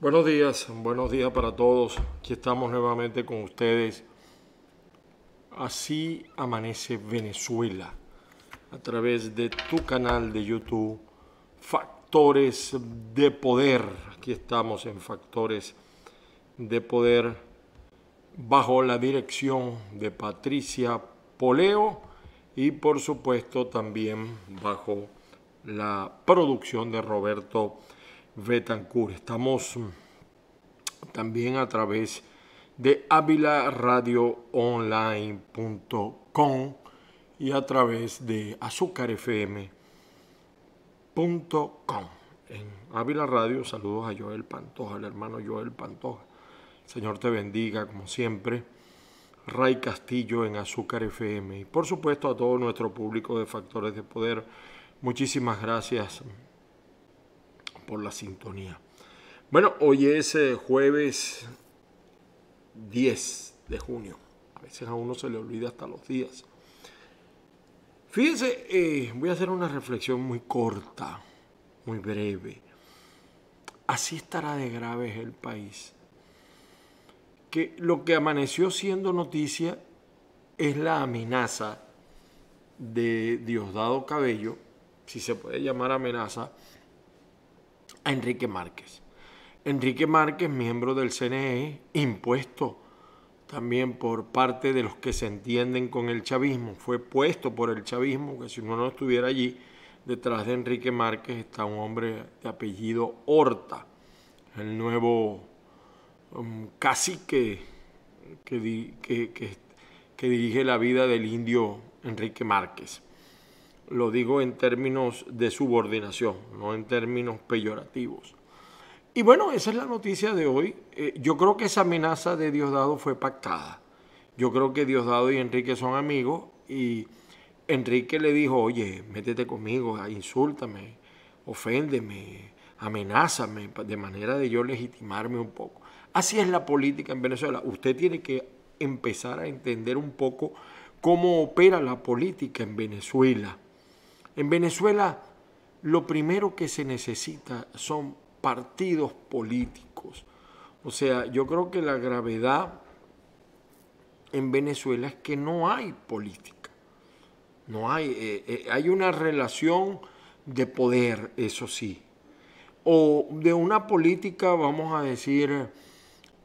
Buenos días, buenos días para todos. Aquí estamos nuevamente con ustedes. Así amanece Venezuela a través de tu canal de YouTube Factores de Poder. Aquí estamos en Factores de Poder bajo la dirección de Patricia Poleo y por supuesto también bajo la producción de Roberto Betancourt. Estamos también a través de Online.com y a través de azúcarfm.com. En Ávila Radio, saludos a Joel Pantoja, el hermano Joel Pantoja. Señor te bendiga, como siempre. Ray Castillo en Azúcar FM. Y por supuesto a todo nuestro público de Factores de Poder. Muchísimas gracias por la sintonía. Bueno, hoy es eh, jueves 10 de junio. A veces a uno se le olvida hasta los días. Fíjense, eh, voy a hacer una reflexión muy corta, muy breve. Así estará de graves el país. Que lo que amaneció siendo noticia es la amenaza de Diosdado Cabello, si se puede llamar amenaza, Enrique Márquez. Enrique Márquez, miembro del CNE, impuesto también por parte de los que se entienden con el chavismo, fue puesto por el chavismo, que si uno no estuviera allí, detrás de Enrique Márquez está un hombre de apellido Horta, el nuevo um, cacique que dirige la vida del indio Enrique Márquez lo digo en términos de subordinación, no en términos peyorativos. Y bueno, esa es la noticia de hoy. Eh, yo creo que esa amenaza de Diosdado fue pactada. Yo creo que Diosdado y Enrique son amigos y Enrique le dijo, oye, métete conmigo, ah, insúltame, oféndeme, amenázame, de manera de yo legitimarme un poco. Así es la política en Venezuela. Usted tiene que empezar a entender un poco cómo opera la política en Venezuela. En Venezuela lo primero que se necesita son partidos políticos. O sea, yo creo que la gravedad en Venezuela es que no hay política. No hay, eh, eh, hay una relación de poder, eso sí, o de una política, vamos a decir,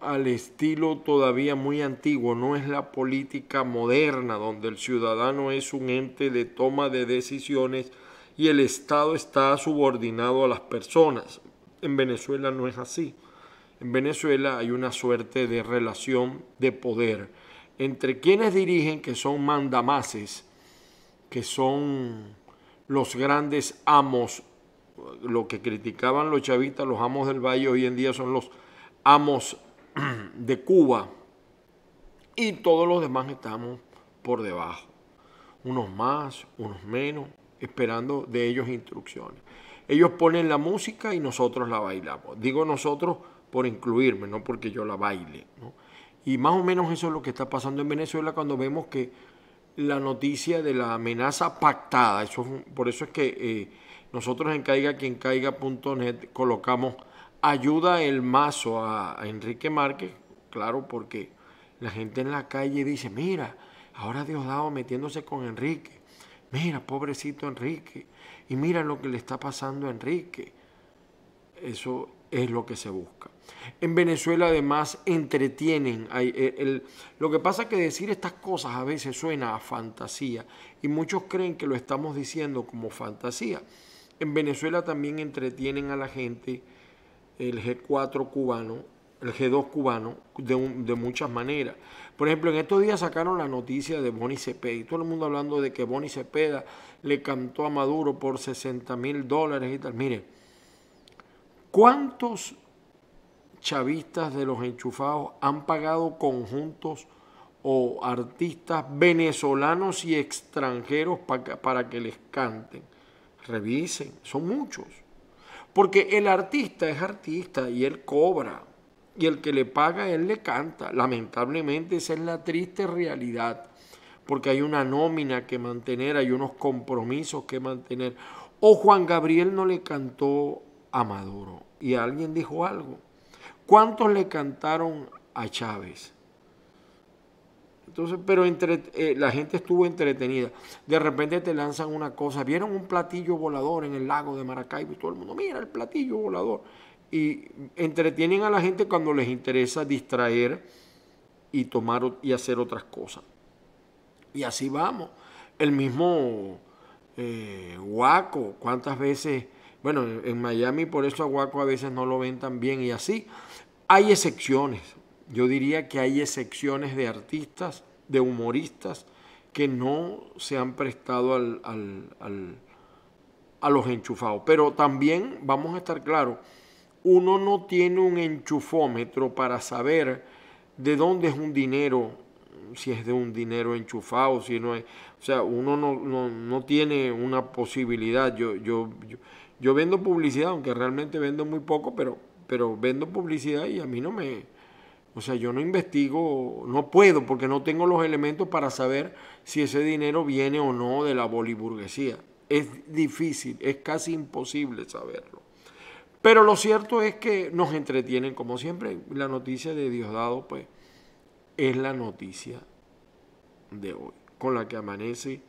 al estilo todavía muy antiguo, no es la política moderna donde el ciudadano es un ente de toma de decisiones y el Estado está subordinado a las personas. En Venezuela no es así. En Venezuela hay una suerte de relación de poder entre quienes dirigen, que son mandamases, que son los grandes amos, lo que criticaban los chavistas, los amos del valle, hoy en día son los amos de Cuba y todos los demás estamos por debajo. Unos más, unos menos, esperando de ellos instrucciones. Ellos ponen la música y nosotros la bailamos. Digo nosotros por incluirme, no porque yo la baile. Y más o menos eso es lo que está pasando en Venezuela cuando vemos que la noticia de la amenaza pactada, eso por eso es que eh, nosotros en caiga colocamos ayuda el mazo a, Enrique Márquez, claro, porque la gente en la calle dice, mira, ahora Diosdado metiéndose con Enrique, mira, pobrecito Enrique, y mira lo que le está pasando a Enrique. Eso es lo que se busca. En Venezuela además entretienen. Eh, lo que pasa es que decir estas cosas a veces suena a fantasía y muchos creen que lo estamos diciendo como fantasía. En Venezuela también entretienen a la gente el G4 cubano, el G2 cubano, de, muchas maneras. Por ejemplo, en estos días sacaron la noticia de Boni Cepeda y todo el mundo hablando de que Boni Cepeda le cantó a Maduro por 60 mil dólares y tal. Miren, ¿cuántos chavistas de los enchufados han pagado conjuntos o artistas venezolanos y extranjeros para que les canten? Revisen, son muchos. Porque el artista es artista y él cobra. Y el que le paga, él le canta. Lamentablemente esa es la triste realidad. Porque hay una nómina que mantener, hay unos compromisos que mantener. O Juan Gabriel no le cantó a Maduro. Y alguien dijo algo. ¿Cuántos le cantaron a Chávez? Entonces, pero entre, eh, la gente estuvo entretenida. De repente te lanzan una cosa. Vieron un platillo volador en el lago de Maracaibo y todo el mundo, mira el platillo volador. Y entretienen a la gente cuando les interesa distraer y tomar y hacer otras cosas. Y así vamos. El mismo eh, Guaco, cuántas veces, bueno, en Miami por eso a a veces no lo ven tan bien y así. Hay excepciones, yo diría que hay excepciones de artistas, de humoristas, que no se han prestado al, a los enchufados. Pero también, vamos a estar claros, uno no tiene un enchufómetro para saber de dónde es un dinero, si es de un dinero enchufado, si no es. O sea, uno no, tiene una posibilidad. Yo, yo, yo, yo, vendo publicidad, aunque realmente vendo muy poco, pero, pero vendo publicidad y a mí no me, o sea, yo no investigo, no puedo porque no tengo los elementos para saber si ese dinero viene o no de la boliburguesía. Es difícil, es casi imposible saberlo. Pero lo cierto es que nos entretienen, como siempre, la noticia de Diosdado, pues, es la noticia de hoy, con la que amanece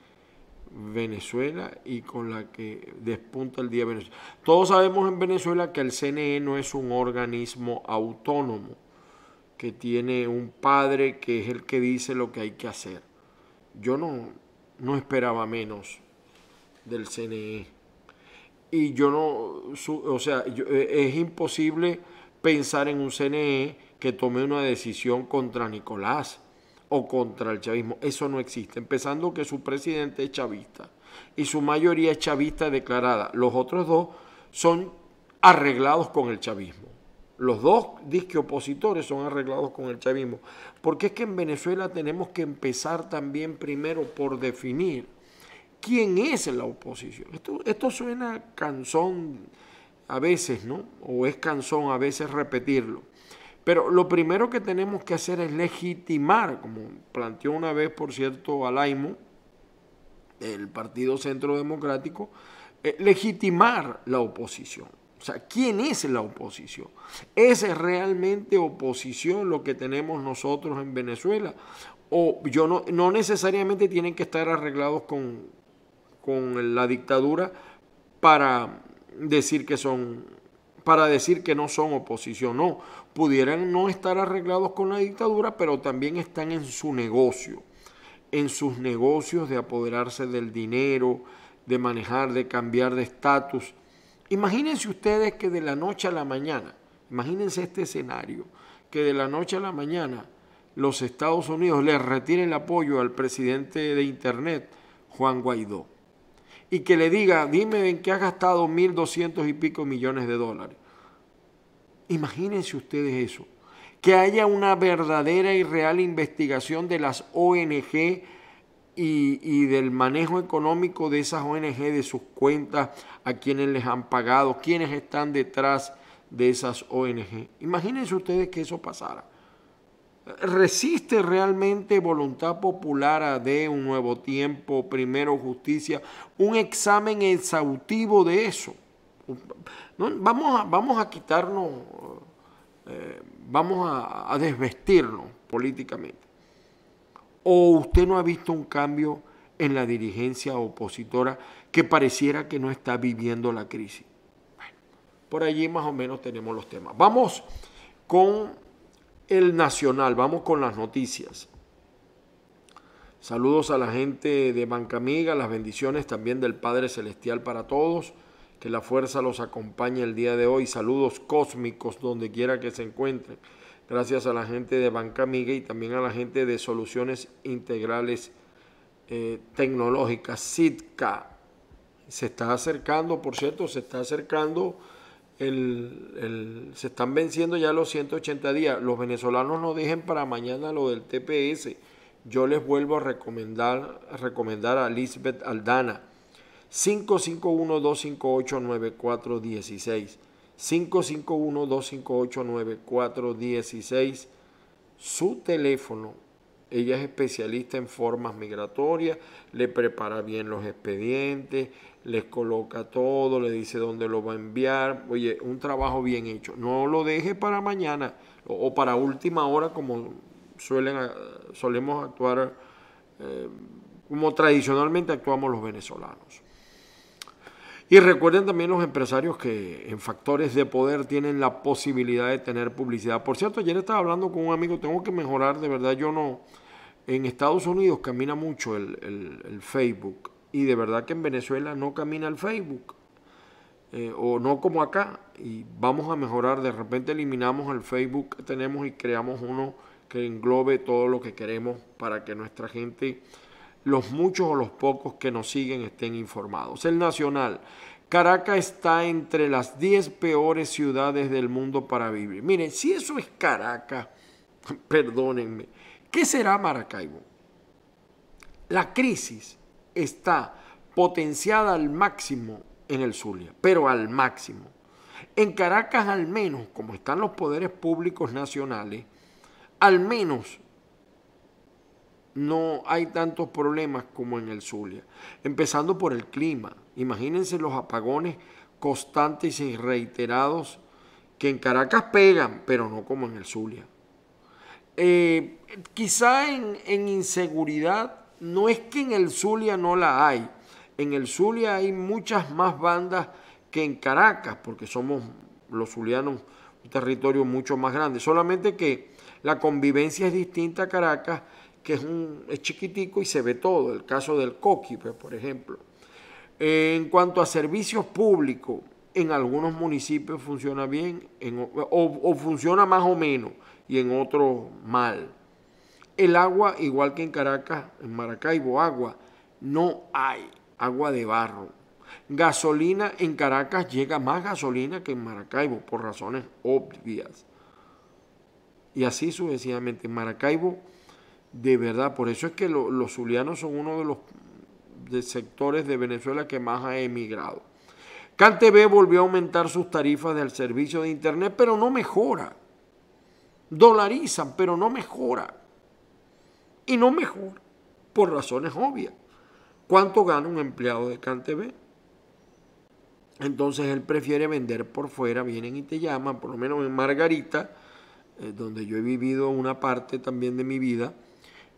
Venezuela y con la que despunta el día de Venezuela. Todos sabemos en Venezuela que el CNE no es un organismo autónomo que tiene un padre que es el que dice lo que hay que hacer. Yo no, no esperaba menos del CNE. Y yo no, o sea, e, es imposible pensar en un CNE que tome una decisión contra Nicolás o contra el chavismo. Eso no existe. Empezando que su presidente es chavista y su mayoría es chavista declarada. Los otros dos son arreglados con el chavismo los dos disque opositores son arreglados con el chavismo. Porque es que en Venezuela tenemos que empezar también primero por definir quién es la oposición. Esto, suena canzón a veces, ¿no? O es canzón a veces repetirlo. Pero lo primero que tenemos que hacer es legitimar, como planteó una vez, por cierto, Alaimo, el Partido Centro Democrático, eh, legitimar la oposición. O sea, ¿quién es la oposición? es realmente oposición lo que tenemos nosotros en Venezuela? O yo no, necesariamente tienen que estar arreglados con, con la dictadura para decir que son para decir que no son oposición. No, pudieran no estar arreglados con la dictadura, pero también están en su negocio, en sus negocios de apoderarse del dinero, de manejar, de cambiar de estatus, Imagínense ustedes que de la noche a la mañana, imagínense este escenario, que de la noche a la mañana los Estados Unidos le retiren el apoyo al presidente de Internet, Juan Guaidó, y que le diga, dime en qué ha gastado 1.200 y pico millones de dólares. Imagínense ustedes eso, que haya una verdadera y real investigación de las ONG y, del manejo económico de esas ONG, de sus cuentas, a quienes les han pagado, quienes están detrás de esas ONG. Imagínense ustedes que eso pasara. ¿Resiste realmente voluntad popular a de un nuevo tiempo, primero justicia, un examen exhaustivo de eso? vamos, a, vamos a quitarnos, eh, vamos a desvestirnos políticamente. ¿O usted no ha visto un cambio en la dirigencia opositora que pareciera que no está viviendo la crisis? Bueno, por allí más o menos tenemos los temas. Vamos con el nacional, vamos con las noticias. Saludos a la gente de Banca Amiga, las bendiciones también del Padre Celestial para todos. Que la fuerza los acompañe el día de hoy. Saludos cósmicos donde quiera que se encuentren gracias a la gente de Banca Amiga y también a la gente de Soluciones Integrales eh, Tecnológicas, SITCA. Se está acercando, por cierto, se está acercando, se están venciendo ya los 180 días. Los venezolanos no dejen para mañana lo del TPS. Yo les vuelvo a recomendar, a, recomendar a Lisbeth Aldana. 551-258-9416. 551-258-9416. Su teléfono, ella es especialista en formas migratorias, le prepara bien los expedientes, les coloca todo, le dice dónde lo va a enviar. Oye, un trabajo bien hecho. No lo deje para mañana o, para última hora como suelen, eh, solemos actuar, eh, como tradicionalmente actuamos los venezolanos. Y recuerden también los empresarios que en factores de poder tienen la posibilidad de tener publicidad. Por cierto, ayer estaba hablando con un amigo, tengo que mejorar, de verdad yo no. En Estados Unidos camina mucho el, Facebook y de verdad que en Venezuela no camina el Facebook. Eh, o no como acá, y vamos a mejorar, de repente eliminamos el Facebook que tenemos y creamos uno que englobe todo lo que queremos para que nuestra gente los muchos o los pocos que nos siguen estén informados. El Nacional. Caracas está entre las 10 peores ciudades del mundo para vivir. Miren, si eso es Caracas, perdónenme, ¿qué será Maracaibo? La crisis está potenciada al máximo en el Zulia, pero al máximo. En Caracas al menos, como están los poderes públicos nacionales, al menos no hay tantos problemas como en el Zulia. Empezando por el clima. Imagínense los apagones constantes y reiterados que en Caracas pegan, pero no como en el Zulia. Eh, quizá en, en inseguridad, no es que en el Zulia no la hay. En el Zulia hay muchas más bandas que en Caracas, porque somos los zulianos un territorio mucho más grande. Solamente que la convivencia es distinta a Caracas que es, un, chiquitico y se ve todo, el caso del Coqui, pues, por ejemplo. En cuanto a servicios públicos, en algunos municipios funciona bien o, o, funciona más o menos y en otros mal. El agua, igual que en Caracas, en Maracaibo, agua, no hay agua de barro. Gasolina, en Caracas llega más gasolina que en Maracaibo, por razones obvias. Y así sucesivamente. En Maracaibo de verdad, por eso es que los zulianos son uno de los sectores de Venezuela que más ha emigrado. CanTV volvió a aumentar sus tarifas del servicio de Internet, pero no mejora. Dolarizan, pero no mejora. Y no mejora, por razones obvias. ¿Cuánto gana un empleado de CanTV? Entonces él prefiere vender por fuera, vienen y te llaman, por lo menos en Margarita, eh, donde yo he vivido una parte también de mi vida,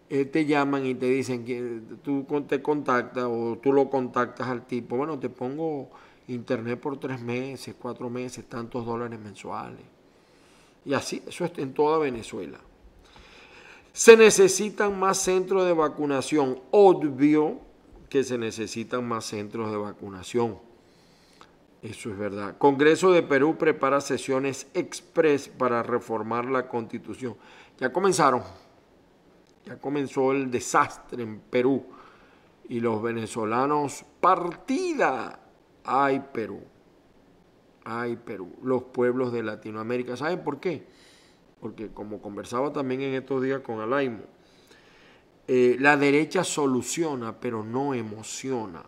eh, te llaman y te dicen que tú te contactas o tú lo contactas al tipo, bueno, te pongo internet por tres meses, cuatro meses, tantos dólares mensuales. Y así, eso está en toda Venezuela. Se necesitan más centros de vacunación. Obvio que se necesitan más centros de vacunación. Eso es verdad. Congreso de Perú prepara sesiones express para reformar la constitución. Ya comenzaron. Ya comenzó el desastre en Perú y los venezolanos partida. Ay Perú, ay Perú, los pueblos de Latinoamérica. ¿Saben por qué? Porque como conversaba también en estos días con Alaimo, eh, la derecha soluciona pero no emociona.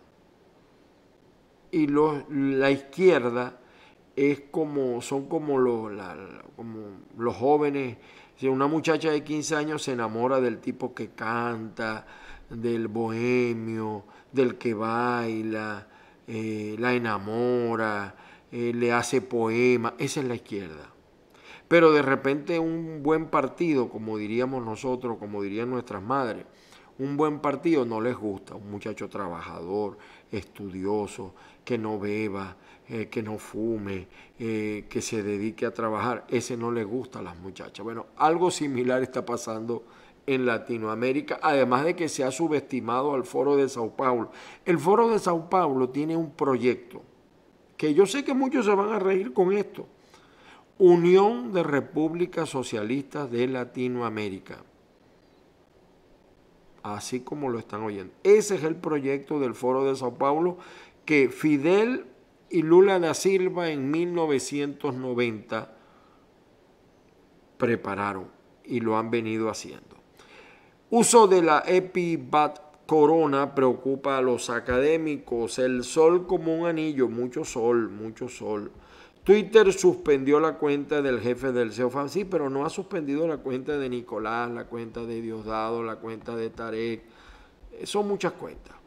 Y la izquierda es como, son como como los jóvenes si una muchacha de 15 años se enamora del tipo que canta, del bohemio, del que baila, eh, la enamora, eh, le hace poema, esa es la izquierda. Pero de repente un buen partido, como diríamos nosotros, como dirían nuestras madres, un buen partido no les gusta, un muchacho trabajador, estudioso, que no beba, eh, que no fume, eh, que se dedique a trabajar. Ese no le gusta a las muchachas. Bueno, algo similar está pasando en Latinoamérica, además de que se ha subestimado al Foro de Sao Paulo. El Foro de Sao Paulo tiene un proyecto que yo sé que muchos se van a reír con esto. Unión de Repúblicas Socialistas de Latinoamérica. Así como lo están oyendo. Ese es el proyecto del Foro de Sao Paulo que Fidel y Lula da Silva en 1990 prepararon y lo han venido haciendo. Uso de la EpiBat Corona preocupa a los académicos. El sol como un anillo, mucho sol, mucho sol. Twitter suspendió la cuenta del jefe del CEO sí, pero no ha suspendido la cuenta de Nicolás, la cuenta de Diosdado, la cuenta de Tarek. Eh, son muchas cuentas.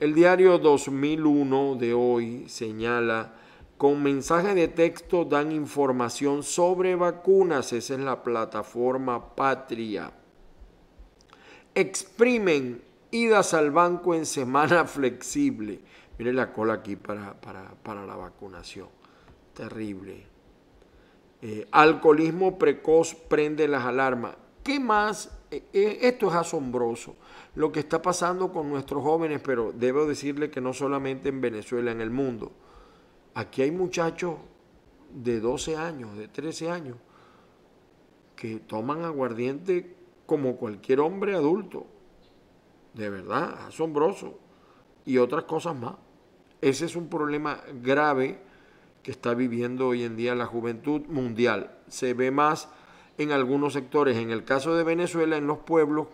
El diario 2001 de hoy señala, con mensaje de texto dan información sobre vacunas, esa es la plataforma patria. Exprimen idas al banco en semana flexible. Mire la cola aquí para, para, para la vacunación. Terrible. Eh, alcoholismo precoz prende las alarmas. ¿Qué más? Eh, eh, esto es asombroso lo que está pasando con nuestros jóvenes, pero debo decirle que no solamente en Venezuela, en el mundo. Aquí hay muchachos de 12 años, de 13 años, que toman aguardiente como cualquier hombre adulto. De verdad, asombroso. Y otras cosas más. Ese es un problema grave que está viviendo hoy en día la juventud mundial. Se ve más en algunos sectores. En el caso de Venezuela, en los pueblos,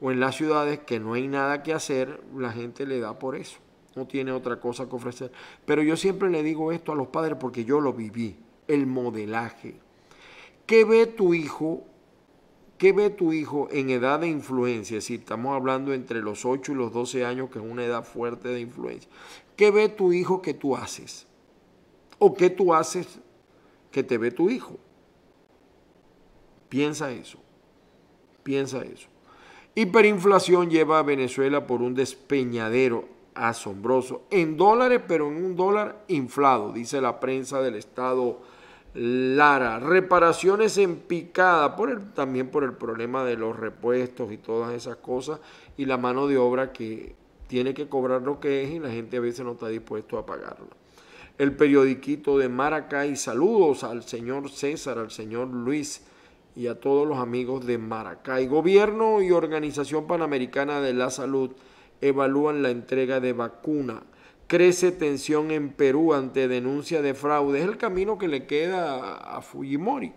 o en las ciudades que no hay nada que hacer, la gente le da por eso. No tiene otra cosa que ofrecer. Pero yo siempre le digo esto a los padres porque yo lo viví, el modelaje. ¿Qué ve tu hijo? ¿Qué ve tu hijo en edad de influencia? Si estamos hablando entre los 8 y los 12 años, que es una edad fuerte de influencia. ¿Qué ve tu hijo que tú haces? ¿O qué tú haces que te ve tu hijo? Piensa eso. Piensa eso. Hiperinflación lleva a Venezuela por un despeñadero asombroso en dólares, pero en un dólar inflado, dice la prensa del Estado Lara. Reparaciones en picada, también por el problema de los repuestos y todas esas cosas, y la mano de obra que tiene que cobrar lo que es y la gente a veces no está dispuesto a pagarlo. El periodiquito de Maracay, saludos al señor César, al señor Luis y a todos los amigos de Maracay. Gobierno y Organización Panamericana de la Salud evalúan la entrega de vacuna. Crece tensión en Perú ante denuncia de fraude. Es el camino que le queda a Fujimori,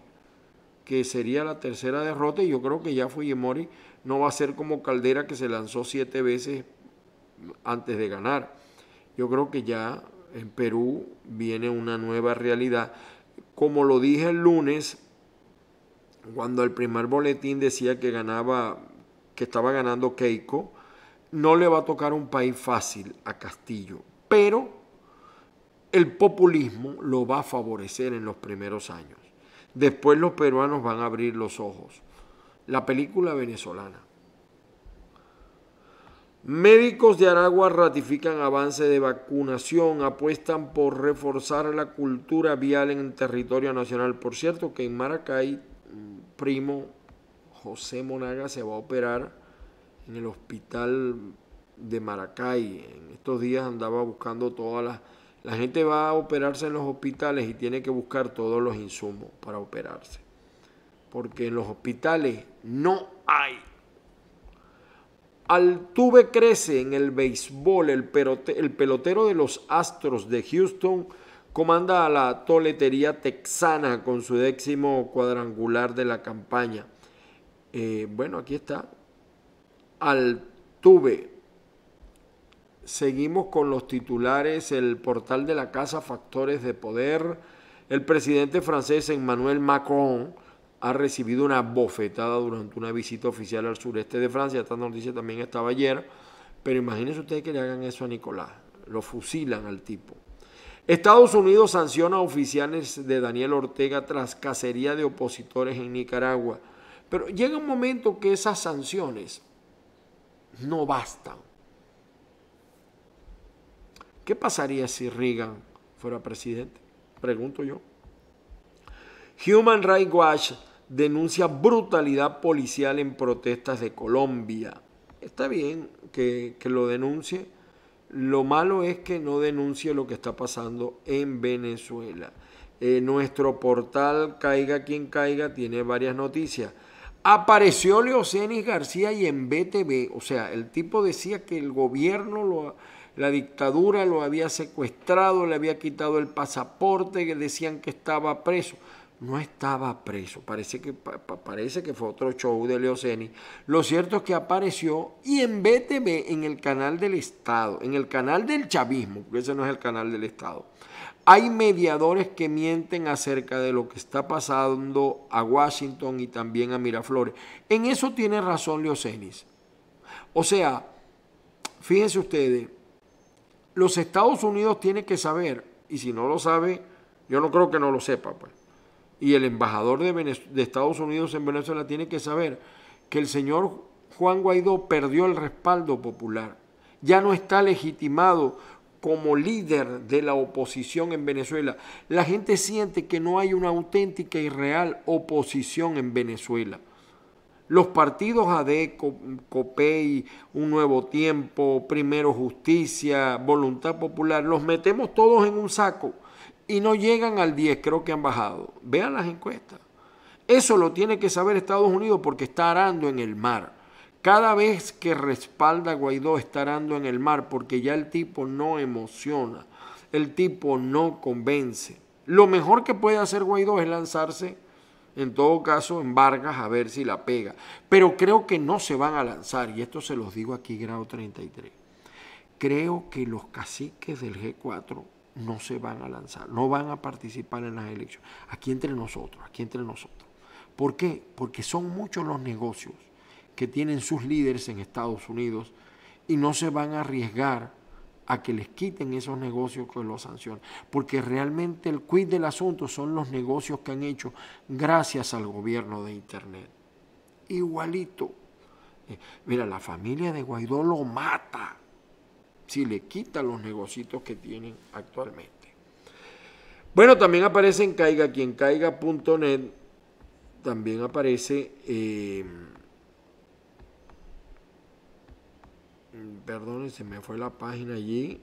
que sería la tercera derrota y yo creo que ya Fujimori no va a ser como Caldera que se lanzó siete veces antes de ganar. Yo creo que ya en Perú viene una nueva realidad. Como lo dije el lunes, cuando el primer boletín decía que ganaba, que estaba ganando Keiko, no le va a tocar un país fácil a Castillo, pero el populismo lo va a favorecer en los primeros años. Después los peruanos van a abrir los ojos. La película venezolana. Médicos de Aragua ratifican avance de vacunación, apuestan por reforzar la cultura vial en territorio nacional. Por cierto, que en Maracay primo José Monaga se va a operar en el hospital de Maracay. En estos días andaba buscando todas las... La gente va a operarse en los hospitales y tiene que buscar todos los insumos para operarse. Porque en los hospitales no hay. Altuve crece en el béisbol. el pelotero de los Astros de Houston comanda a la toletería texana con su décimo cuadrangular de la campaña. Eh, bueno, aquí está. al Altuve. Seguimos con los titulares, el portal de la Casa Factores de Poder. El presidente francés Emmanuel Macron ha recibido una bofetada durante una visita oficial al sureste de Francia. Esta noticia también estaba ayer. Pero imagínense ustedes que le hagan eso a Nicolás. Lo fusilan al tipo. Estados Unidos sanciona a oficiales de Daniel Ortega tras cacería de opositores en Nicaragua. Pero llega un momento que esas sanciones no bastan. ¿Qué pasaría si Reagan fuera presidente? Pregunto yo. Human Rights Watch denuncia brutalidad policial en protestas de Colombia. Está bien que, que lo denuncie lo malo es que no denuncie lo que está pasando en Venezuela. Eh, nuestro portal Caiga quien caiga tiene varias noticias. Apareció Leocenis García y en BTV, o sea, el tipo decía que el gobierno, la dictadura lo había secuestrado, le había quitado el pasaporte, que decían que estaba preso no estaba preso. Parece que, parece que fue otro show de Leoceni. Lo cierto es que apareció y en BTV, en el canal del Estado, en el canal del chavismo, porque ese no es el canal del Estado, hay mediadores que mienten acerca de lo que está pasando a Washington y también a Miraflores. En eso tiene razón Leocenis. O sea, fíjense ustedes, los Estados Unidos tienen que saber, y si no lo sabe, yo no creo que no lo sepa, pues y el embajador de, Estados Unidos en Venezuela tiene que saber que el señor Juan Guaidó perdió el respaldo popular. Ya no está legitimado como líder de la oposición en Venezuela. La gente siente que no hay una auténtica y real oposición en Venezuela. Los partidos AD, COPEI, Un Nuevo Tiempo, Primero Justicia, Voluntad Popular, los metemos todos en un saco y no llegan al 10, creo que han bajado. Vean las encuestas. Eso lo tiene que saber Estados Unidos porque está arando en el mar. Cada vez que respalda a Guaidó está arando en el mar porque ya el tipo no emociona, el tipo no convence. Lo mejor que puede hacer Guaidó es lanzarse, en todo caso, en Vargas a ver si la pega. Pero creo que no se van a lanzar, y esto se los digo aquí, grado 33. Creo que los caciques del G4 no se van a lanzar, no van a participar en las elecciones. Aquí entre nosotros, aquí entre nosotros. ¿Por qué? Porque son muchos los negocios que tienen sus líderes en Estados Unidos y no se van a arriesgar a que les quiten esos negocios que los sancionan. Porque realmente el quid del asunto son los negocios que han hecho gracias al gobierno de Internet. Igualito. Eh, mira, la familia de Guaidó lo mata si le quita los negocios que tienen actualmente. Bueno, también aparece en caiga quien caiga.net, también aparece... Eh, perdón, se me fue la página allí.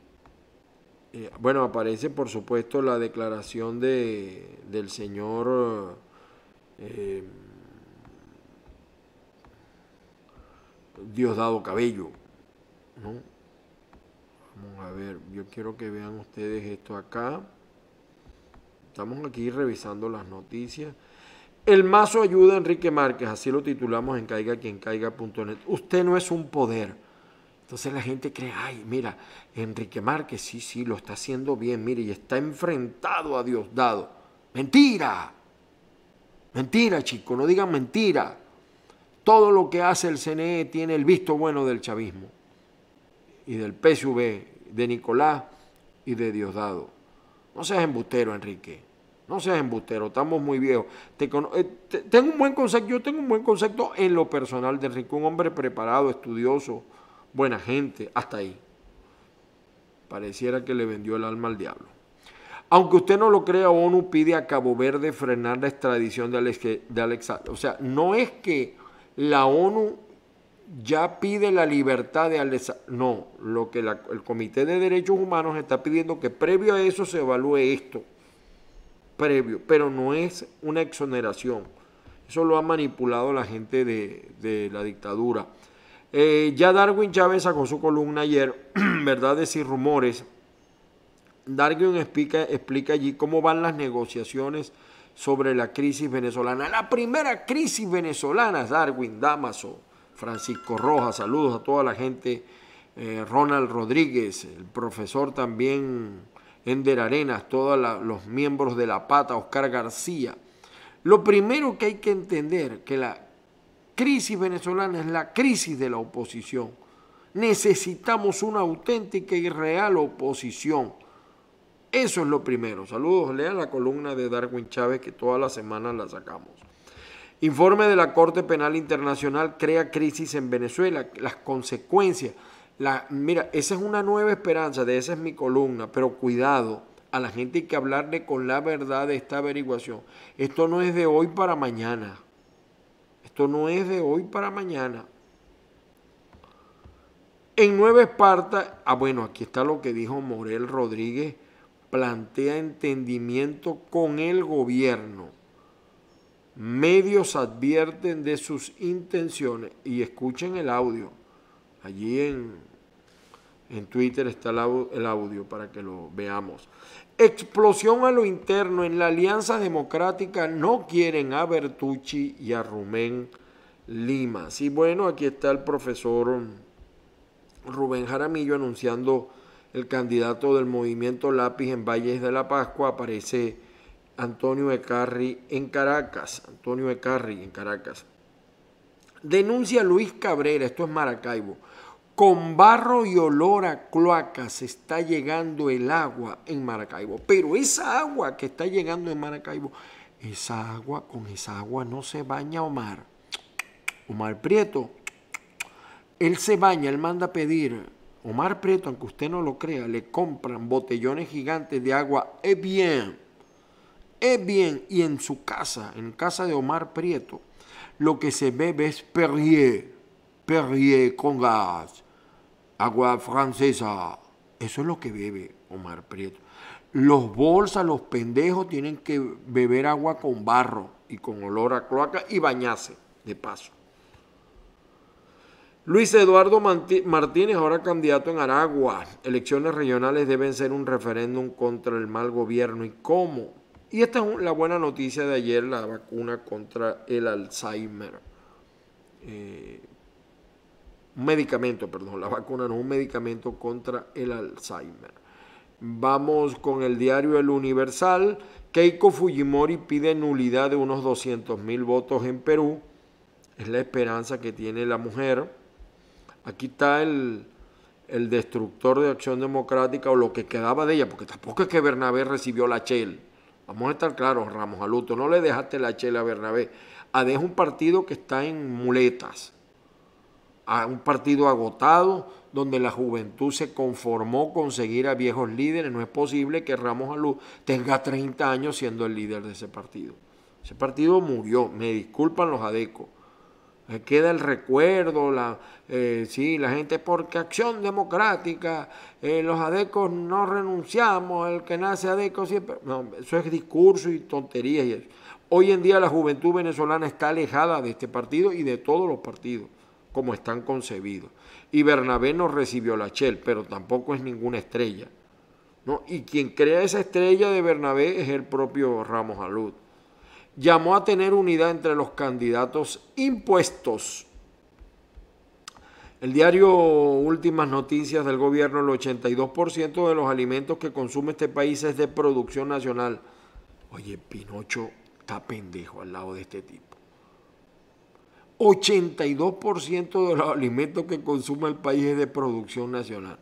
Eh, bueno, aparece por supuesto la declaración del señor... Eh, Diosdado Cabello, ¿no? Vamos a ver, yo quiero que vean ustedes esto acá. Estamos aquí revisando las noticias. El mazo ayuda a Enrique Márquez, así lo titulamos en caiga quien Usted no es un poder. Entonces la gente cree, ay, mira, Enrique Márquez, sí, sí, lo está haciendo bien, mire, y está enfrentado a Diosdado. Mentira. Mentira, chico, no digan mentira. Todo lo que hace el CNE tiene el visto bueno del chavismo y del PSV, de Nicolás y de Diosdado. No seas embustero, Enrique. No seas embustero, estamos muy viejos. Eh, tengo un buen concepto, yo tengo un buen concepto en lo personal de Enrique, un hombre preparado, estudioso, buena gente, hasta ahí. Pareciera que le vendió el alma al diablo. Aunque usted no lo crea, ONU pide a Cabo Verde frenar la extradición de Alex, de O sea, no es que la ONU ya pide la libertad de No, lo que el Comité de Derechos Humanos está pidiendo que previo a eso se evalúe esto. Previo, pero no es una exoneración. Eso lo ha manipulado la gente de, la dictadura. Eh, ya Darwin Chávez sacó su columna ayer, Verdades y Rumores. Darwin explica, explica allí cómo van las negociaciones sobre la crisis venezolana. La primera crisis venezolana, Darwin Damaso Francisco Rojas, saludos a toda la gente, eh, Ronald Rodríguez, el profesor también Ender Arenas, todos los miembros de La Pata, Oscar García. Lo primero que hay que entender que la crisis venezolana es la crisis de la oposición. Necesitamos una auténtica y real oposición. Eso es lo primero. Saludos, lean la columna de Darwin Chávez que todas las semana la sacamos. Informe de la Corte Penal Internacional crea crisis en Venezuela, las consecuencias. La, mira, esa es una nueva esperanza, de esa es mi columna, pero cuidado, a la gente hay que hablarle con la verdad de esta averiguación. Esto no es de hoy para mañana. Esto no es de hoy para mañana. En Nueva Esparta, ah bueno, aquí está lo que dijo Morel Rodríguez, plantea entendimiento con el gobierno medios advierten de sus intenciones y escuchen el audio. Allí en, en Twitter está el audio, para que lo veamos. Explosión a lo interno. En la Alianza Democrática no quieren a Bertucci y a Rumén Lima. Sí, bueno, aquí está el profesor Rubén Jaramillo anunciando el candidato del movimiento Lápiz en Valles de la Pascua. Aparece Antonio Ecarri en Caracas. Antonio Ecarri en Caracas. Denuncia Luis Cabrera, esto es Maracaibo. Con barro y olor a cloacas está llegando el agua en Maracaibo. Pero esa agua que está llegando en Maracaibo, esa agua, con esa agua no se baña Omar. Omar Prieto, él se baña, él manda a pedir. Omar Prieto, aunque usted no lo crea, le compran botellones gigantes de agua. Es bien es bien, y en su casa, en casa de Omar Prieto, lo que se bebe es Perrier, Perrier con gas, agua francesa. Eso es lo que bebe Omar Prieto. Los bolsas, los pendejos tienen que beber agua con barro y con olor a cloaca y bañarse, de paso. Luis Eduardo Martínez, ahora candidato en Aragua. Elecciones regionales deben ser un referéndum contra el mal gobierno y cómo y esta es la buena noticia de ayer, la vacuna contra el Alzheimer. un eh, medicamento, perdón, la vacuna no, un medicamento contra el Alzheimer. Vamos con el diario El Universal. Keiko Fujimori pide nulidad de unos 200 mil votos en Perú. Es la esperanza que tiene la mujer. Aquí está el, el destructor de Acción Democrática o lo que quedaba de ella, porque tampoco es que Bernabé recibió la Chel Vamos a estar claros, Ramos Aluto, no le dejaste la chela a Bernabé. Ah, a es un partido que está en muletas, a ah, un partido agotado donde la juventud se conformó con seguir a viejos líderes. No es posible que Ramos Alú tenga 30 años siendo el líder de ese partido. Ese partido murió, me disculpan los ADECO. Eh, queda el recuerdo, la, eh, sí, la gente, porque acción democrática, eh, los adecos no renunciamos, el que nace adeco siempre. eso es discurso y tonterías Hoy en día la juventud venezolana está alejada de este partido y de todos los partidos, como están concebidos. Y Bernabé no recibió la Chel, pero tampoco es ninguna estrella. ¿no? Y quien crea esa estrella de Bernabé es el propio Ramos Alud llamó a tener unidad entre los candidatos impuestos. El diario Últimas Noticias del Gobierno, el 82% de los alimentos que consume este país es de producción nacional. Oye, Pinocho está pendejo al lado de este tipo. 82% de los alimentos que consume el país es de producción nacional.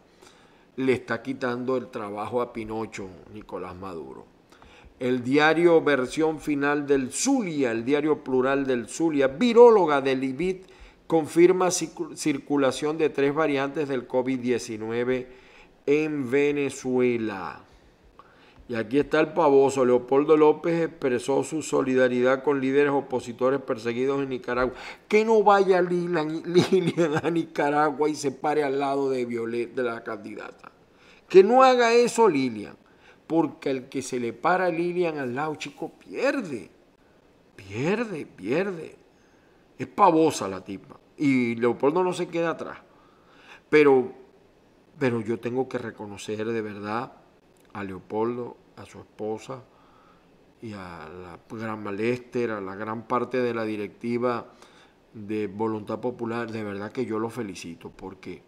Le está quitando el trabajo a Pinocho, Nicolás Maduro el diario Versión Final del Zulia, el diario plural del Zulia, viróloga del IBIT, confirma circulación de tres variantes del COVID-19 en Venezuela. Y aquí está el pavoso. Leopoldo López expresó su solidaridad con líderes opositores perseguidos en Nicaragua. Que no vaya Lilian a Nicaragua y se pare al lado de Violet, de la candidata. Que no haga eso Lilian porque el que se le para a Lilian al lado, chico, pierde. Pierde, pierde. Es pavosa la tipa. Y Leopoldo no se queda atrás. Pero, pero yo tengo que reconocer de verdad a Leopoldo, a su esposa y a la gran Malester, a la gran parte de la directiva de Voluntad Popular. De verdad que yo lo felicito porque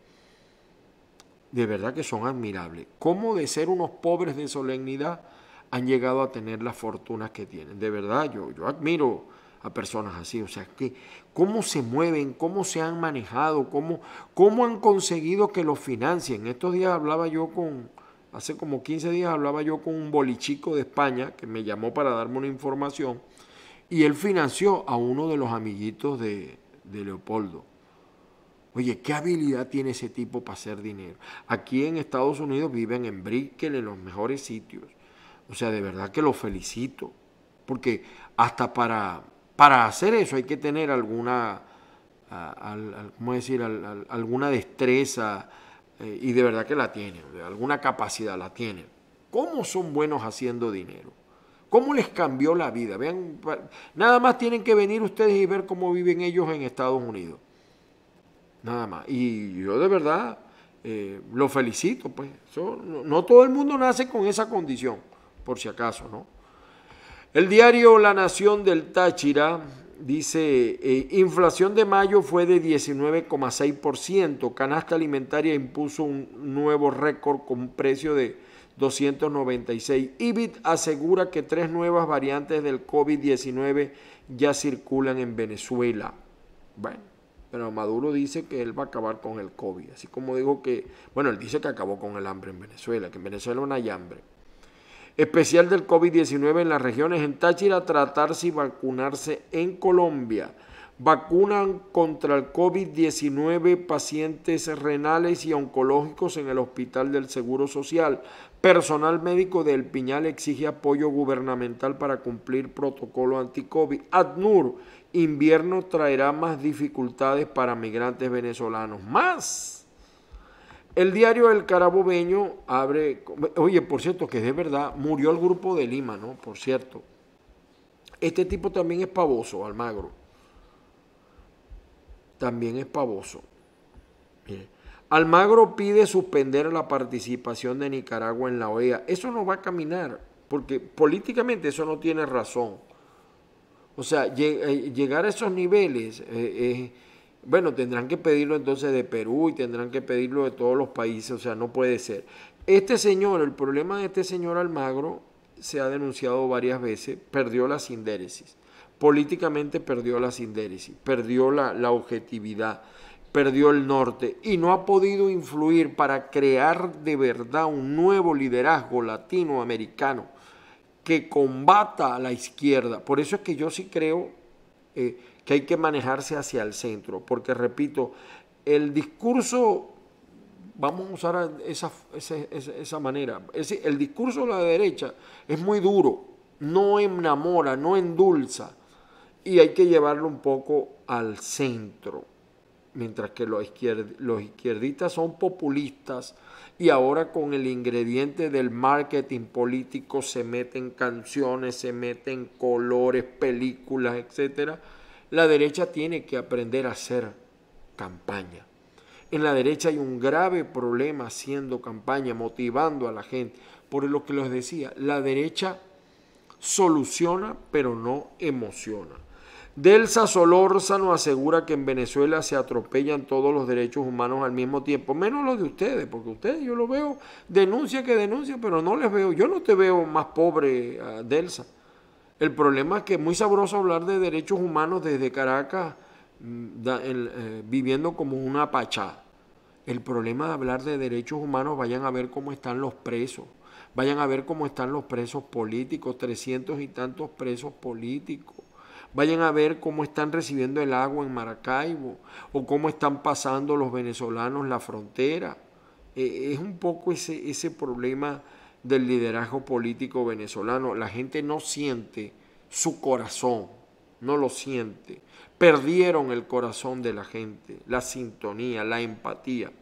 de verdad que son admirables. ¿Cómo de ser unos pobres de solemnidad han llegado a tener las fortunas que tienen? De verdad, yo, yo admiro a personas así. O sea, que cómo se mueven, cómo se han manejado, cómo, cómo han conseguido que los financien. Estos días hablaba yo con, hace como 15 días hablaba yo con un bolichico de España que me llamó para darme una información y él financió a uno de los amiguitos de, de Leopoldo. Oye, ¿qué habilidad tiene ese tipo para hacer dinero? Aquí en Estados Unidos viven en Brickell, en los mejores sitios. O sea, de verdad que los felicito. Porque hasta para, para hacer eso hay que tener alguna, ¿cómo decir? alguna destreza. Eh, y de verdad que la tienen. Alguna capacidad la tienen. ¿Cómo son buenos haciendo dinero? ¿Cómo les cambió la vida? Vean, nada más tienen que venir ustedes y ver cómo viven ellos en Estados Unidos nada más. Y yo de verdad eh, lo felicito, pues. no, todo el mundo nace con esa condición, por si acaso, ¿no? El diario La Nación del Táchira dice, eh, inflación de mayo fue de 19,6%, canasta alimentaria impuso un nuevo récord con precio de 296. IBIT asegura que tres nuevas variantes del COVID-19 ya circulan en Venezuela. Bueno, pero Maduro dice que él va a acabar con el COVID. Así como dijo que, bueno, él dice que acabó con el hambre en Venezuela, que en Venezuela no hay hambre. Especial del COVID-19 en las regiones en Táchira, tratarse y vacunarse en Colombia. Vacunan contra el COVID-19 pacientes renales y oncológicos en el Hospital del Seguro Social. Personal médico del Piñal exige apoyo gubernamental para cumplir protocolo anti-COVID. ADNUR, invierno traerá más dificultades para migrantes venezolanos. Más. El diario El Carabobeño abre, oye, por cierto, que es de verdad murió el grupo de Lima, ¿no? Por cierto. Este tipo también es pavoso, Almagro. También es pavoso. Mire. Almagro pide suspender la participación de Nicaragua en la OEA. Eso no va a caminar, porque políticamente eso no tiene razón. O sea, eh, llegar a esos niveles, eh, eh, bueno, tendrán que pedirlo entonces de Perú y tendrán que pedirlo de todos los países, o sea, no puede ser. Este señor, el problema de este señor Almagro se ha denunciado varias veces, perdió la sindéresis. Políticamente perdió la sindéresis, perdió la, la objetividad perdió el norte y no ha podido influir para crear de verdad un nuevo liderazgo latinoamericano que combata a la izquierda. Por eso es que yo sí creo eh, que hay que manejarse hacia el centro, porque repito, el discurso, vamos a usar esa, esa manera, el discurso de la derecha es muy duro, no enamora, no endulza, y hay que llevarlo un poco al centro mientras que los, izquierdistas son populistas y ahora con el ingrediente del marketing político se meten canciones, se meten colores, películas, etcétera. La derecha tiene que aprender a hacer campaña. En la derecha hay un grave problema haciendo campaña, motivando a la gente. Por lo que les decía, la derecha soluciona pero no emociona. Delsa Solórzano asegura que en Venezuela se atropellan todos los derechos humanos al mismo tiempo, menos los de ustedes, porque ustedes yo lo veo, denuncia que denuncia, pero no les veo, yo no te veo más pobre, ah, Delsa. El problema es que es muy sabroso hablar de derechos humanos desde Caracas, mm, eh, viviendo como una pachá. El problema de hablar de derechos humanos, vayan a ver cómo están los presos, vayan a ver cómo están los presos políticos, trescientos y tantos presos políticos Vayan a ver cómo están recibiendo el agua en Maracaibo o cómo están pasando los venezolanos la frontera. E, es un poco ese problema del liderazgo político venezolano. La gente no siente su corazón, no lo siente. Perdieron el corazón de la gente, la sintonía, la empatía.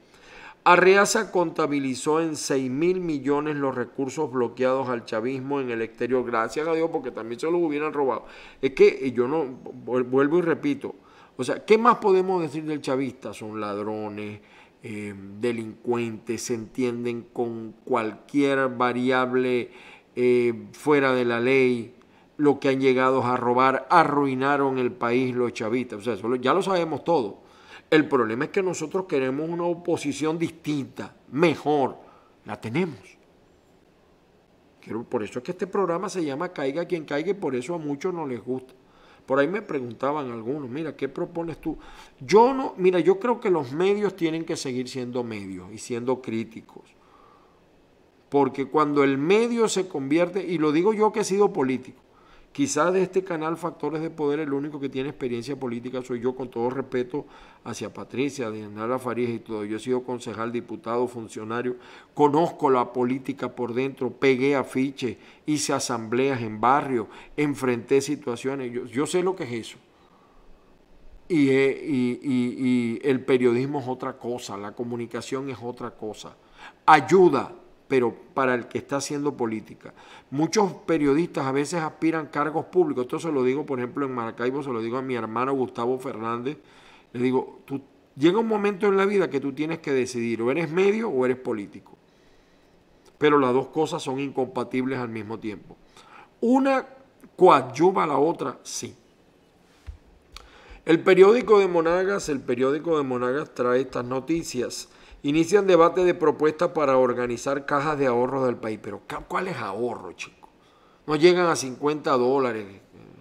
Arreaza contabilizó en 6 mil millones los recursos bloqueados al chavismo en el exterior, gracias a Dios, porque también se los hubieran robado. Es que eh, yo no, vuelvo y repito, o sea, ¿qué más podemos decir del chavista? Son ladrones, eh, delincuentes, se entienden con cualquier variable eh, fuera de la ley, lo que han llegado a robar, arruinaron el país los chavistas, o sea, ya lo sabemos todo. El problema es que nosotros queremos una oposición distinta, mejor. La tenemos. Quiero, por eso es que este programa se llama Caiga quien caiga y por eso a muchos no les gusta. Por ahí me preguntaban algunos, mira, ¿qué propones tú? Yo no, mira, yo creo que los medios tienen que seguir siendo medios y siendo críticos. Porque cuando el medio se convierte, y lo digo yo que he sido político, Quizás de este canal Factores de Poder el único que tiene experiencia política soy yo, con todo respeto hacia Patricia, Diana Farías y todo. Yo he sido concejal, diputado, funcionario, conozco la política por dentro, pegué afiches, hice asambleas en barrios, enfrenté situaciones. Yo, sé lo que es eso. Eh, y el periodismo es otra cosa, la comunicación es otra cosa. Ayuda pero para el que está haciendo política. Muchos periodistas a veces aspiran cargos públicos. Esto se lo digo, por ejemplo, en Maracaibo, se lo digo a mi hermano Gustavo Fernández. Le digo, llega un momento en la vida que tú tienes que decidir, o eres medio o eres político. Pero las dos cosas son incompatibles al mismo tiempo. Una coadyuva a la otra, sí. El periódico de Monagas, el periódico de Monagas trae estas noticias. Inician debate de propuestas para organizar cajas de ahorro del país. Pero ¿cuál es ahorro, chicos? No llegan a 50 dólares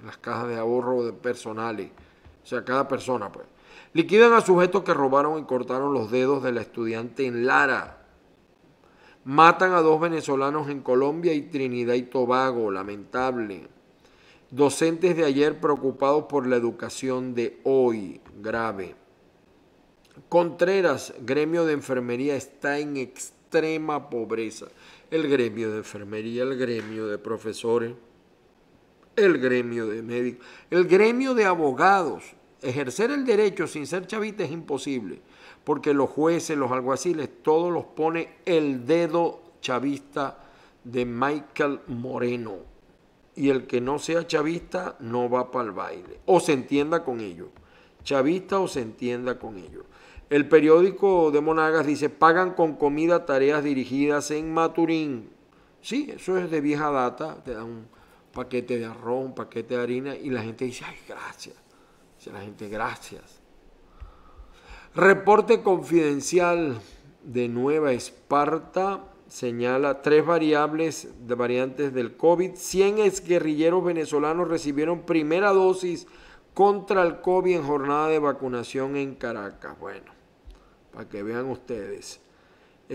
las cajas de ahorro de personales. O sea, cada persona, pues. Liquidan a sujetos que robaron y cortaron los dedos de la estudiante en Lara. Matan a dos venezolanos en Colombia y Trinidad y Tobago, lamentable. Docentes de ayer preocupados por la educación de hoy, grave. Contreras, gremio de enfermería, está en extrema pobreza. El gremio de enfermería, el gremio de profesores, el gremio de médicos, el gremio de abogados. Ejercer el derecho sin ser chavista es imposible, porque los jueces, los alguaciles, todos los pone el dedo chavista de Michael Moreno. Y el que no sea chavista no va para el baile, o se entienda con ello. Chavista o se entienda con ello. El periódico de Monagas dice, pagan con comida tareas dirigidas en Maturín. Sí, eso es de vieja data, te dan un paquete de arroz, un paquete de harina y la gente dice, ay, gracias. Dice la gente, gracias. Reporte confidencial de Nueva Esparta señala tres variables de variantes del COVID. 100 exguerrilleros venezolanos recibieron primera dosis contra el COVID en jornada de vacunación en Caracas. Bueno, para que vean ustedes.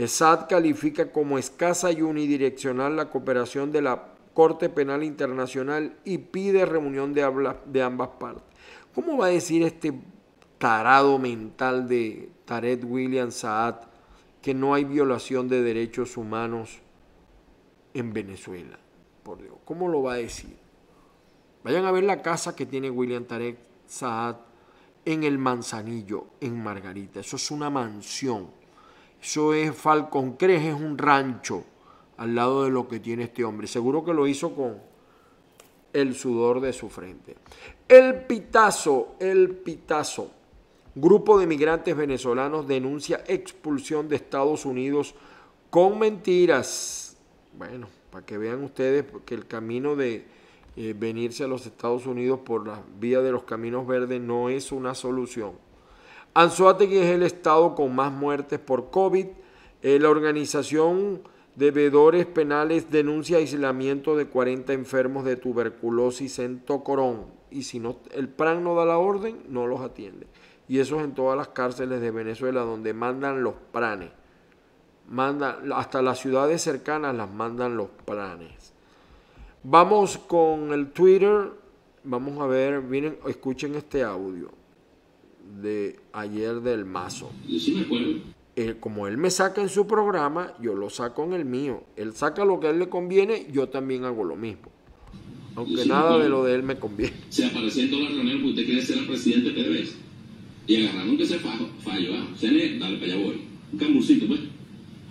Saad califica como escasa y unidireccional la cooperación de la Corte Penal Internacional y pide reunión de, de ambas partes. ¿Cómo va a decir este tarado mental de Tarek William Saad que no hay violación de derechos humanos en Venezuela? Por Dios, ¿cómo lo va a decir? Vayan a ver la casa que tiene William Tarek Saad en el Manzanillo, en Margarita. Eso es una mansión. Eso es Falcon Cres, es un rancho al lado de lo que tiene este hombre. Seguro que lo hizo con el sudor de su frente. El Pitazo, el Pitazo. Grupo de migrantes venezolanos denuncia expulsión de Estados Unidos con mentiras. Bueno, para que vean ustedes porque el camino de, eh, venirse a los Estados Unidos por la vía de los caminos verdes no es una solución. que es el estado con más muertes por COVID. Eh, la organización de vedores penales denuncia aislamiento de 40 enfermos de tuberculosis en Tocorón. Y si no, el PRAN no da la orden, no los atiende. Y eso es en todas las cárceles de Venezuela donde mandan los pranes. manda hasta las ciudades cercanas las mandan los pranes. Vamos con el Twitter. Vamos a ver, Vienen, escuchen este audio de ayer del mazo. Sí me acuerdo. Eh, como él me saca en su programa, yo lo saco en el mío. Él saca lo que a él le conviene, yo también hago lo mismo. Aunque nada de lo de él me conviene. Se apareció en todas las reuniones porque usted quiere ser el presidente Pérez Y agarraron que se fallo, fallo, ah, dale para allá voy. Un camburcito, pues.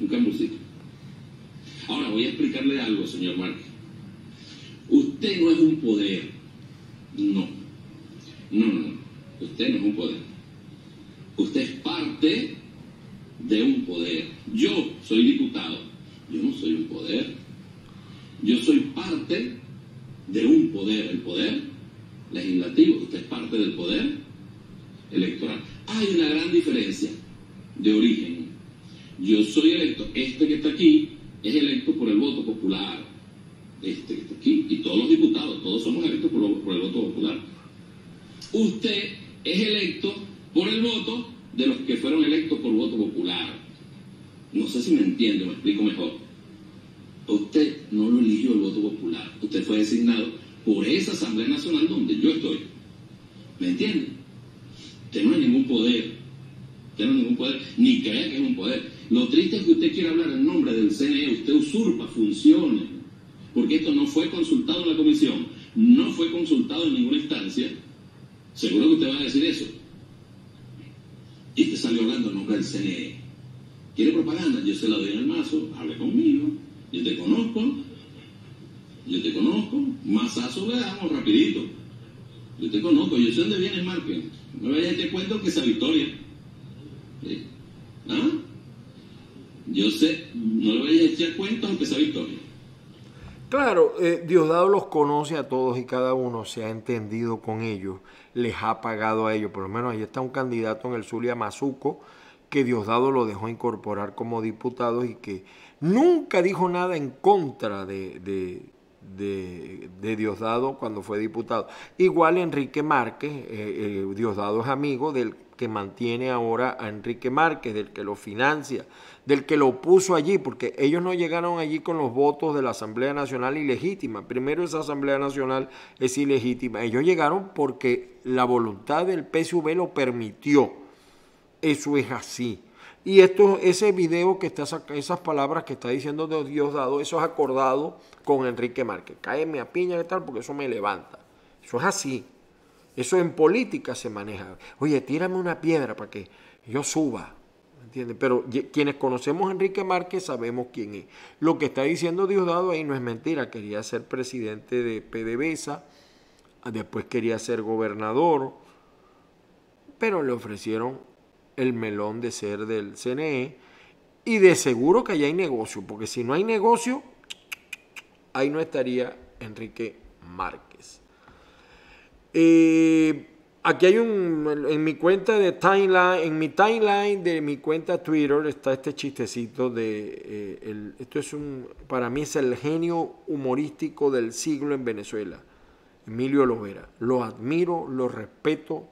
Un camburcito. Ahora voy a explicarle algo, señor Márquez. Usted no es un poder. No. No, no. Usted no es un poder. Usted es parte de un poder. Yo soy diputado. Yo no soy un poder. Yo soy parte de un poder. El poder legislativo. Usted es parte del poder electoral. Hay una gran diferencia de origen. Yo soy electo. Este que está aquí es electo por el voto popular este, aquí, y todos los diputados, todos somos electos por, el voto popular. Usted es electo por el voto de los que fueron electos por voto popular. No sé si me entiende, me explico mejor. Usted no lo eligió el voto popular, usted fue designado por esa Asamblea Nacional donde yo estoy. ¿Me entiende? Usted no ningún poder, usted ningún poder, ni crea que es un poder. Lo triste es que usted quiere hablar en nombre del CNE, usted usurpa funciones porque esto no fue consultado en la comisión, no fue consultado en ninguna instancia, seguro que usted va a decir eso. Y te este salió hablando nombre del CNE. ¿Quiere propaganda? Yo se la doy en el mazo, hable conmigo, yo te conozco, yo te conozco, masazo le damos rapidito. Yo te conozco, yo sé dónde viene marque. No vayas te este cuento que esa victoria. ¿Ah? Yo sé, no le vayas a echar cuento aunque sea victoria. Claro, eh, Diosdado los conoce a todos y cada uno se ha entendido con ellos, les ha pagado a ellos. Por lo menos ahí está un candidato en el Zulia Mazuco que Diosdado lo dejó incorporar como diputado y que nunca dijo nada en contra de, Diosdado cuando fue diputado. Igual Enrique Márquez, eh, eh, Diosdado es amigo del que mantiene ahora a Enrique Márquez, del que lo financia, del que lo puso allí, porque ellos no llegaron allí con los votos de la Asamblea Nacional ilegítima. Primero esa Asamblea Nacional es ilegítima. Ellos llegaron porque la voluntad del PSV lo permitió. Eso es así. Y esto, ese video que está esas palabras que está diciendo Dios dado, eso es acordado con Enrique Márquez. Cáeme a piña, y tal? Porque eso me levanta. Eso es así. Eso en política se maneja. Oye, tírame una piedra para que yo suba. ¿entiende? Pero quienes conocemos a Enrique Márquez sabemos quién es. Lo que está diciendo Diosdado ahí no es mentira. Quería ser presidente de PDVSA, después quería ser gobernador, pero le ofrecieron el melón de ser del CNE. Y de seguro que allá hay negocio, porque si no hay negocio, ahí no estaría Enrique Márquez. Y eh, aquí hay un, en mi cuenta de timeline, en mi timeline de mi cuenta Twitter está este chistecito de, eh, el, esto es un, para mí es el genio humorístico del siglo en Venezuela, Emilio Lovera. Lo admiro, lo respeto,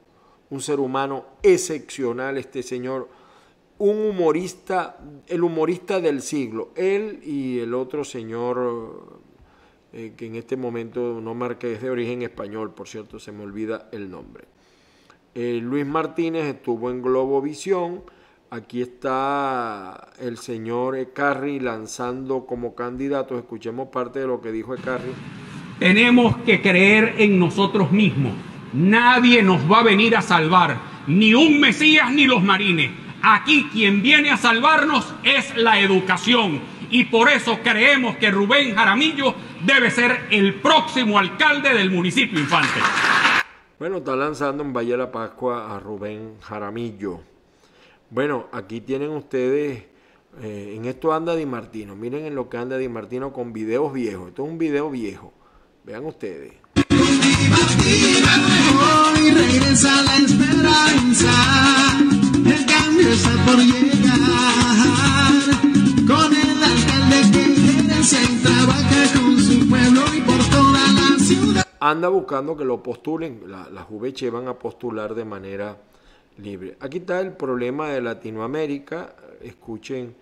un ser humano excepcional este señor, un humorista, el humorista del siglo, él y el otro señor eh, que en este momento no marqué, es de origen español, por cierto, se me olvida el nombre. Eh, Luis Martínez estuvo en Globovisión. Aquí está el señor Ecarri lanzando como candidato. Escuchemos parte de lo que dijo Ecarri. Tenemos que creer en nosotros mismos. Nadie nos va a venir a salvar, ni un Mesías ni los marines. Aquí quien viene a salvarnos es la educación. Y por eso creemos que Rubén Jaramillo debe ser el próximo alcalde del municipio Infante. Bueno, está lanzando en Valle de la Pascua a Rubén Jaramillo. Bueno, aquí tienen ustedes, eh, en esto anda Di Martino. Miren en lo que anda Di Martino con videos viejos. Esto es un video viejo. Vean ustedes. regresa la esperanza, por llegar, con el alcalde con su y Anda buscando que lo postulen, las VCH van a postular de manera libre. Aquí está el problema de Latinoamérica, escuchen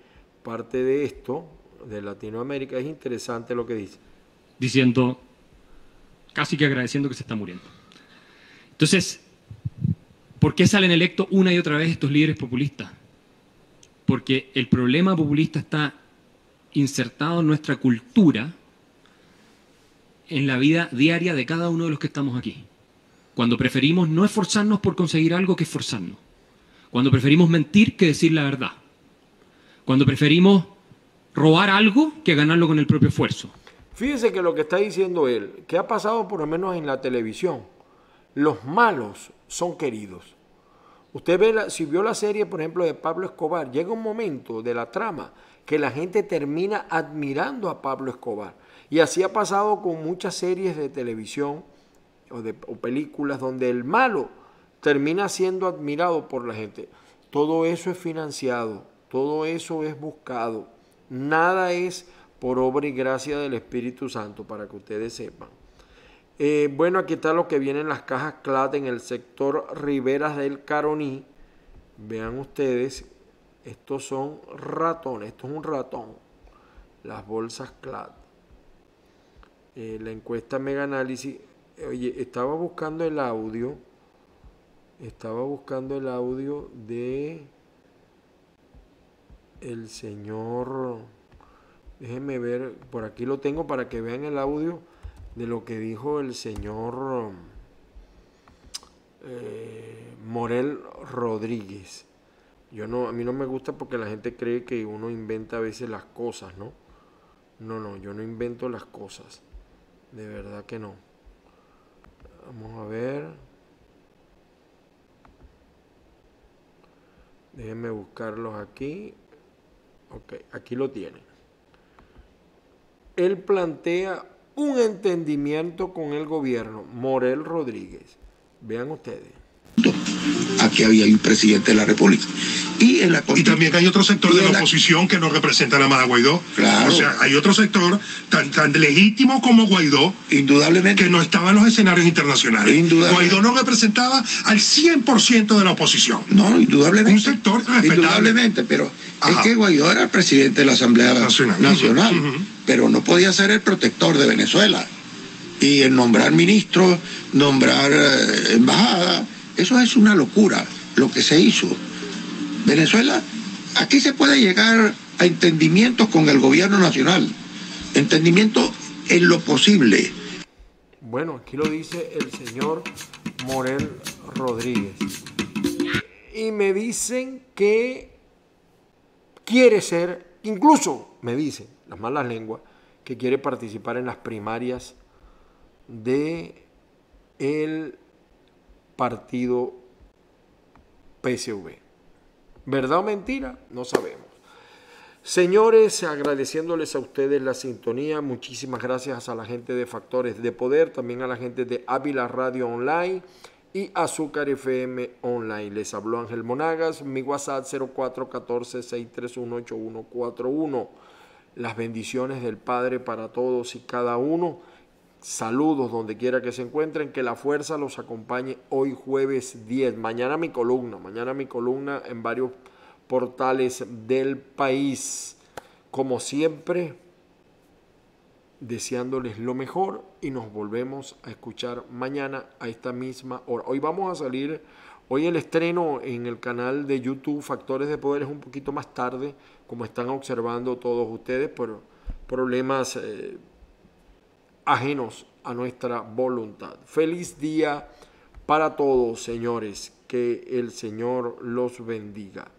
parte de esto, de Latinoamérica, es interesante lo que dice. Diciendo, casi que agradeciendo que se está muriendo. Entonces, ¿por qué salen electos una y otra vez estos líderes populistas? Porque el problema populista está insertado en nuestra cultura, en la vida diaria de cada uno de los que estamos aquí. Cuando preferimos no esforzarnos por conseguir algo que esforzarnos. Cuando preferimos mentir que decir la verdad. Cuando preferimos robar algo que ganarlo con el propio esfuerzo. Fíjese que lo que está diciendo él, que ha pasado por lo menos en la televisión, los malos son queridos. Usted ve, si vio la serie, por ejemplo, de Pablo Escobar, llega un momento de la trama que la gente termina admirando a Pablo Escobar. Y así ha pasado con muchas series de televisión o, de, películas donde el malo termina siendo admirado por la gente. Todo eso es financiado, todo eso es buscado. Nada es por obra y gracia del Espíritu Santo, para que ustedes sepan. Eh, bueno, aquí está lo que vienen las cajas CLAT en el sector Riberas del Caroní. Vean ustedes, estos son ratones. Esto es un ratón. Las bolsas CLAD. Eh, la encuesta Mega Análisis. Oye, estaba buscando el audio. Estaba buscando el audio de el señor. Déjenme ver. Por aquí lo tengo para que vean el audio de lo que dijo el señor eh, Morel Rodríguez. Yo no, a mí no me gusta porque la gente cree que uno inventa a veces las cosas, ¿no? No, no, yo no invento las cosas. De verdad que no. Vamos a ver. Déjenme buscarlos aquí. Ok, aquí lo tienen. Él plantea un entendimiento con el gobierno. Morel Rodríguez. Vean ustedes. Aquí había un presidente de la República y en la también hay otro sector de la, oposición que no representa nada más a Guaidó. Claro. O sea, hay otro sector tan, tan legítimo como Guaidó. Indudablemente. Que no estaba en los escenarios internacionales. Indudablemente. Guaidó no representaba al 100% de la oposición. No, indudablemente. Un sector Indudablemente, pero es que Guaidó era el presidente de la Asamblea Nacional. Pero no podía ser el protector de Venezuela. Y el nombrar ministro nombrar eh, embajada, eso es una locura lo que se hizo. Venezuela, aquí se puede llegar a entendimientos con el gobierno nacional, entendimiento en lo posible. Bueno, aquí lo dice el señor Morel Rodríguez. Y me dicen que quiere ser, incluso me dicen las malas lenguas, que quiere participar en las primarias de el partido PSV. ¿Verdad o mentira? No sabemos. Señores, agradeciéndoles a ustedes la sintonía, muchísimas gracias a la gente de Factores de Poder, también a la gente de Ávila Radio Online y Azúcar FM Online. Les habló Ángel Monagas, mi WhatsApp 0414 6318141 Las bendiciones del Padre para todos y cada uno Saludos donde quiera que se encuentren, que la fuerza los acompañe hoy jueves 10. Mañana mi columna, mañana mi columna en varios portales del país. Como siempre, deseándoles lo mejor y nos volvemos a escuchar mañana a esta misma hora. Hoy vamos a salir, hoy el estreno en el canal de YouTube Factores de Poder es un poquito más tarde, como están observando todos ustedes, por problemas... Eh, ajenos a nuestra voluntad. Feliz día para todos, señores. Que el Señor los bendiga.